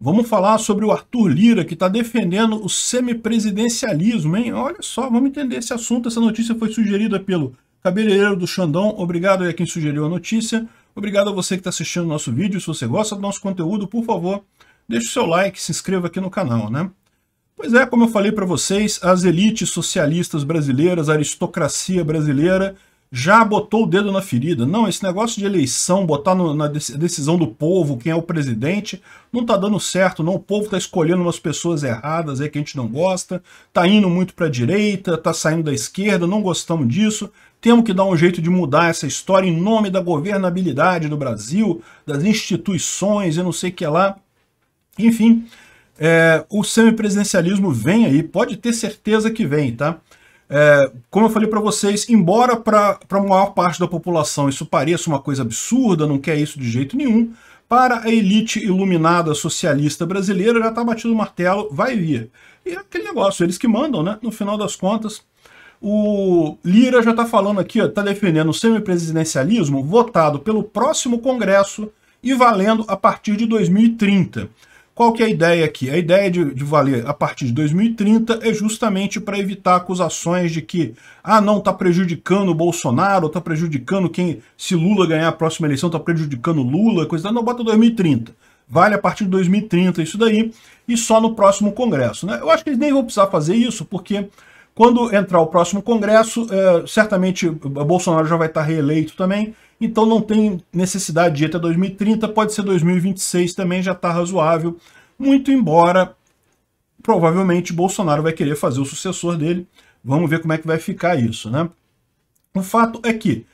Vamos falar sobre o Arthur Lira, que está defendendo o semipresidencialismo, hein? Olha só, vamos entender esse assunto. Essa notícia foi sugerida pelo Cabeleireiro do Xandão. Obrigado a quem sugeriu a notícia. Obrigado a você que está assistindo o nosso vídeo. Se você gosta do nosso conteúdo, por favor, deixe o seu like, se inscreva aqui no canal, né? Pois é, como eu falei para vocês, as elites socialistas brasileiras, a aristocracia brasileira, já botou o dedo na ferida. Não, esse negócio de eleição, botar no, na decisão do povo quem é o presidente, não tá dando certo, não. O povo tá escolhendo umas pessoas erradas aí que a gente não gosta, tá indo muito pra direita, tá saindo da esquerda, não gostamos disso. Temos que dar um jeito de mudar essa história em nome da governabilidade do Brasil, das instituições e não sei o que lá. Enfim, é, o semipresidencialismo vem aí, pode ter certeza que vem, tá? É, como eu falei para vocês, embora para a maior parte da população isso pareça uma coisa absurda, não quer isso de jeito nenhum, para a elite iluminada socialista brasileira já está batido o martelo, vai vir. E é aquele negócio, eles que mandam, né? No final das contas, o Lira já está falando aqui, está defendendo o semipresidencialismo votado pelo próximo Congresso e valendo a partir de 2030. Qual que é a ideia aqui? A ideia de, de valer a partir de 2030 é justamente para evitar acusações de que ah, não, está prejudicando o Bolsonaro, está prejudicando quem, se Lula ganhar a próxima eleição, está prejudicando Lula, coisa da... Não, bota 2030. Vale a partir de 2030 isso daí, e só no próximo Congresso. Né? Eu acho que eles nem vão precisar fazer isso, porque quando entrar o próximo Congresso, é, certamente Bolsonaro já vai estar tá reeleito também, então não tem necessidade de ir até 2030, pode ser 2026 também, já está razoável. Muito embora, provavelmente, Bolsonaro vai querer fazer o sucessor dele. Vamos ver como é que vai ficar isso, né? O fato é que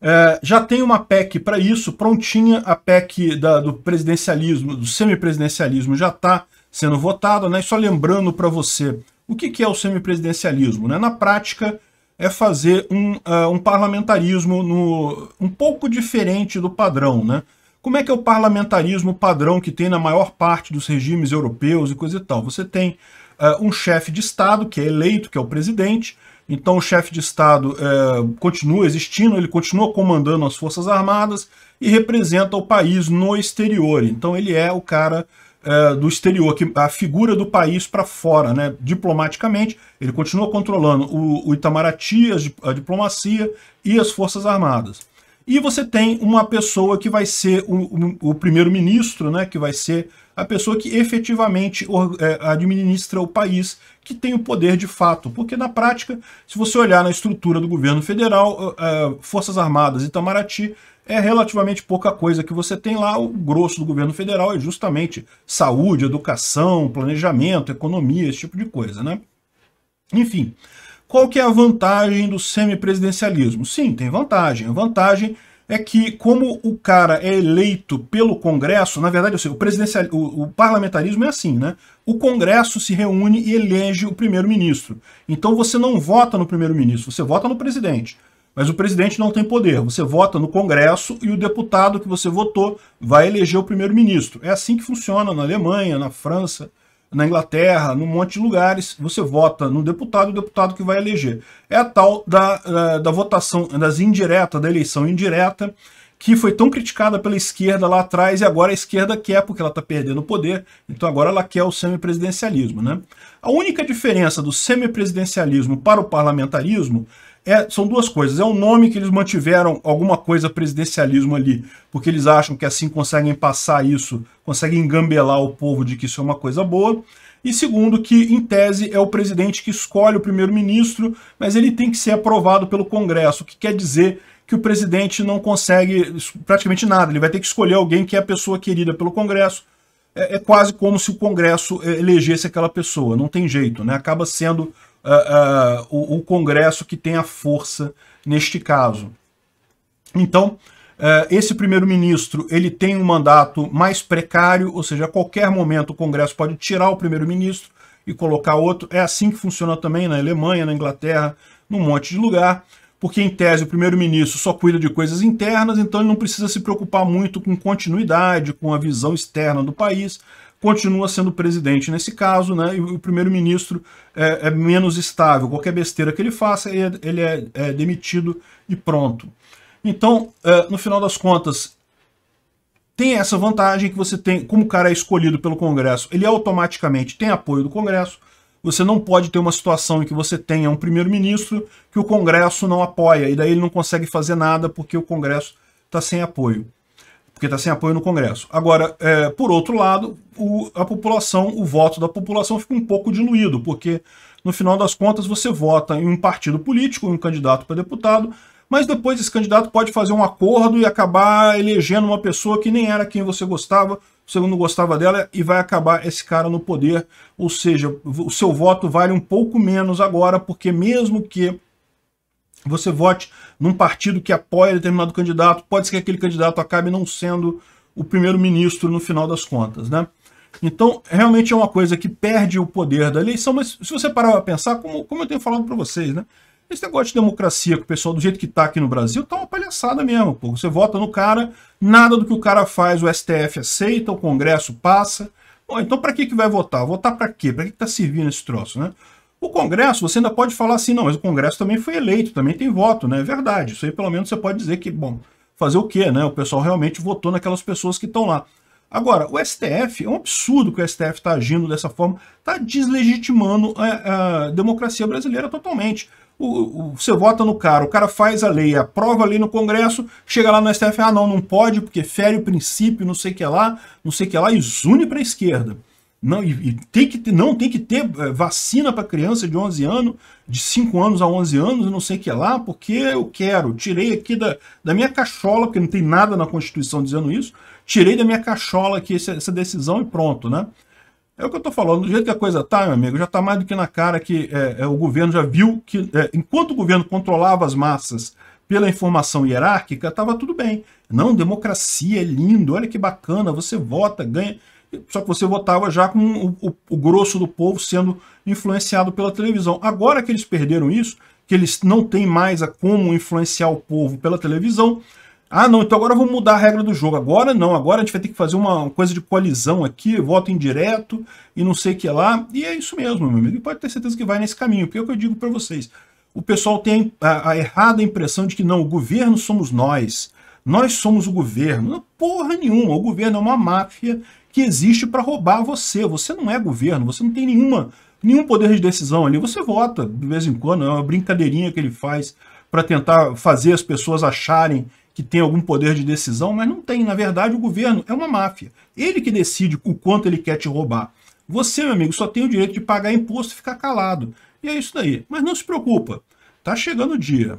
é, já tem uma PEC para isso, prontinha, a PEC da, do presidencialismo, do semipresidencialismo já está sendo votada, né? E só lembrando para você o que, que é o semipresidencialismo, né? Na prática, é fazer um, uh, um parlamentarismo no, um pouco diferente do padrão, né? Como é que é o parlamentarismo padrão que tem na maior parte dos regimes europeus e coisa e tal? Você tem uh, um chefe de Estado que é eleito, que é o presidente, então o chefe de Estado uh, continua existindo, ele continua comandando as Forças Armadas e representa o país no exterior. Então ele é o cara é, do exterior, que a figura do país para fora, né? diplomaticamente, ele continua controlando o, o Itamaraty, a, a diplomacia e as Forças Armadas. E você tem uma pessoa que vai ser o, o, o primeiro-ministro, né, que vai ser a pessoa que efetivamente é, administra o país, que tem o poder de fato. Porque na prática, se você olhar na estrutura do governo federal, é, é, Forças Armadas e Itamaraty é relativamente pouca coisa que você tem lá. O grosso do governo federal é justamente saúde, educação, planejamento, economia, esse tipo de coisa, né? Enfim, qual que é a vantagem do semipresidencialismo? Sim, tem vantagem. A vantagem é que, como o cara é eleito pelo Congresso, na verdade, o, presidencial, o, o, parlamentarismo é assim, né? O Congresso se reúne e elege o primeiro-ministro. Então você não vota no primeiro-ministro, você vota no presidente. Mas o presidente não tem poder. Você vota no Congresso e o deputado que você votou vai eleger o primeiro-ministro. É assim que funciona na Alemanha, na França, na Inglaterra, num monte de lugares. Você vota no deputado e o deputado que vai eleger. É a tal da, da votação, das indiretas, da eleição indireta, que foi tão criticada pela esquerda lá atrás e agora a esquerda quer, porque ela está perdendo o poder, então agora ela quer o semipresidencialismo. Né? A única diferença do semipresidencialismo para o parlamentarismo é, são duas coisas. É o um nome que eles mantiveram alguma coisa presidencialismo ali, porque eles acham que assim conseguem passar isso, conseguem engambelar o povo de que isso é uma coisa boa. E segundo, que em tese é o presidente que escolhe o primeiro-ministro, mas ele tem que ser aprovado pelo Congresso, o que quer dizer que o presidente não consegue praticamente nada. Ele vai ter que escolher alguém que é a pessoa querida pelo Congresso. É, é quase como se o Congresso é, elegesse aquela pessoa. Não tem jeito, né? Acaba sendo uh, uh, o, o, Congresso que tem a força neste caso. Então, uh, esse primeiro-ministro ele tem um mandato mais precário, ou seja, a qualquer momento o Congresso pode tirar o primeiro-ministro e colocar outro. É assim que funciona também na Alemanha, na Inglaterra, num monte de lugar porque em tese o primeiro-ministro só cuida de coisas internas, então ele não precisa se preocupar muito com continuidade, com a visão externa do país continua sendo presidente nesse caso, né? E o primeiro-ministro é, é, menos estável. Qualquer besteira que ele faça, ele, é, ele é, é, demitido e pronto. Então, é, no final das contas, tem essa vantagem que você tem, como o cara é escolhido pelo Congresso, ele automaticamente tem apoio do Congresso. Você não pode ter uma situação em que você tenha um primeiro-ministro que o Congresso não apoia, e daí ele não consegue fazer nada porque o Congresso está sem apoio porque está sem apoio no Congresso. Agora, é, por outro lado, o, a população, o voto da população fica um pouco diluído, porque no final das contas você vota em um partido político, em um candidato para deputado, mas depois esse candidato pode fazer um acordo e acabar elegendo uma pessoa que nem era quem você gostava, você não gostava dela, e vai acabar esse cara no poder. Ou seja, o seu voto vale um pouco menos agora, porque mesmo que você vote num partido que apoia determinado candidato, pode ser que aquele candidato acabe não sendo o primeiro-ministro no final das contas, né? Então, realmente é uma coisa que perde o poder da eleição, mas se você parar para pensar, como, como eu tenho falado para vocês, né? Esse negócio de democracia que o pessoal, do jeito que está aqui no Brasil, tá uma palhaçada mesmo, pô. Você vota no cara, nada do que o cara faz, o STF aceita, o Congresso passa. Bom, então para que, que vai votar? Votar para quê? Para que, que tá servindo esse troço, né? O Congresso, você ainda pode falar assim, não, mas o Congresso também foi eleito, também tem voto, né? É verdade. Isso aí pelo menos você pode dizer que, bom, fazer o quê, né? O pessoal realmente votou naquelas pessoas que estão lá. Agora, o STF, é um absurdo que o STF está agindo dessa forma, está deslegitimando a, a, democracia brasileira totalmente. O, o, você vota no cara, o cara faz a lei, aprova a lei no Congresso, chega lá no STF, ah não, não pode porque fere o princípio, não sei o que lá, não sei o que lá, e zune para a esquerda. Não, e, e tem que ter, não tem que ter eh, vacina para criança de 11 anos, de 5 anos a 11 anos, não sei o que lá, porque eu quero. Tirei aqui da, da minha cachola, porque não tem nada na Constituição dizendo isso, tirei da minha cachola aqui essa, essa decisão e pronto, né? É o que eu estou falando, do jeito que a coisa tá, meu amigo, já está mais do que na cara que é, o governo já viu que, é, enquanto o governo controlava as massas pela informação hierárquica, estava tudo bem. Não, democracia é lindo, olha que bacana, você vota, ganha. Só que você votava já com o, o, o grosso do povo sendo influenciado pela televisão. Agora que eles perderam isso, que eles não têm mais a como influenciar o povo pela televisão, ah, não, então agora vamos mudar a regra do jogo. Agora não, agora a gente vai ter que fazer uma coisa de coalizão aqui, voto indireto e não sei o que lá. E é isso mesmo, meu amigo. E pode ter certeza que vai nesse caminho, porque é o que eu digo para vocês. O pessoal tem a, a, errada impressão de que não, o governo somos nós. Nós somos o governo. Não, porra nenhuma, o governo é uma máfia que existe para roubar você. Você não é governo, você não tem nenhuma, nenhum poder de decisão ali. Você vota de vez em quando, é uma brincadeirinha que ele faz para tentar fazer as pessoas acharem que tem algum poder de decisão, mas não tem. Na verdade, o governo é uma máfia. Ele que decide o quanto ele quer te roubar. Você, meu amigo, só tem o direito de pagar imposto e ficar calado. E é isso daí. Mas não se preocupa, tá chegando o dia.